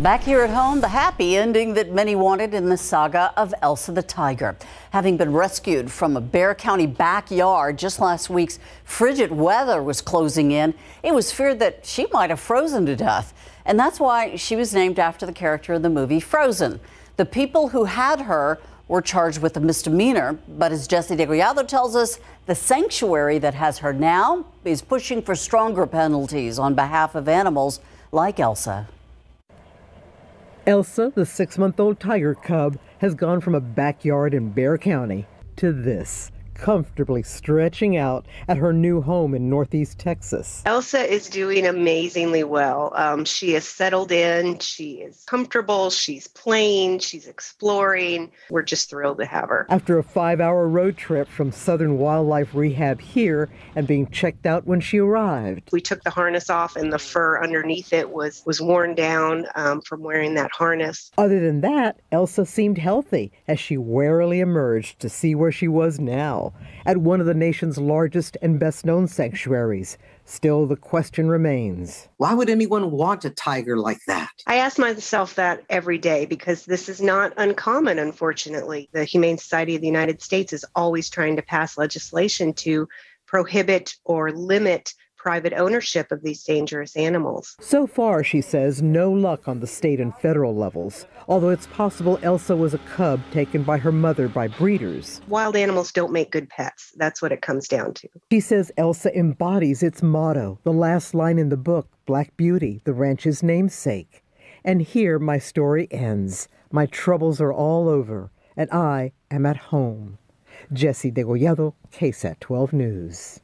Back here at home, the happy ending that many wanted in the saga of Elsa the Tiger. Having been rescued from a Bear County backyard just last week's frigid weather was closing in, it was feared that she might have frozen to death. And that's why she was named after the character in the movie Frozen. The people who had her were charged with a misdemeanor, but as Jesse DeGriado tells us, the sanctuary that has her now is pushing for stronger penalties on behalf of animals like Elsa. Elsa, the six month old tiger cub, has gone from a backyard in Bear County to this comfortably stretching out at her new home in Northeast Texas. Elsa is doing amazingly well. Um, she is settled in, she is comfortable, she's playing, she's exploring. We're just thrilled to have her. After a five hour road trip from Southern Wildlife Rehab here and being checked out when she arrived, we took the harness off and the fur underneath it was, was worn down um, from wearing that harness. Other than that, Elsa seemed healthy as she warily emerged to see where she was now at one of the nation's largest and best known sanctuaries. Still, the question remains Why would anyone want a tiger like that? I ask myself that every day because this is not uncommon, unfortunately. The Humane Society of the United States is always trying to pass legislation to prohibit or limit private ownership of these dangerous animals. So far, she says, no luck on the state and federal levels, although it's possible Elsa was a cub taken by her mother by breeders. Wild animals don't make good pets. That's what it comes down to. She says Elsa embodies its motto, the last line in the book, Black Beauty, the ranch's namesake. And here my story ends. My troubles are all over, and I am at home. Jesse Degollado, KSAT 12 News.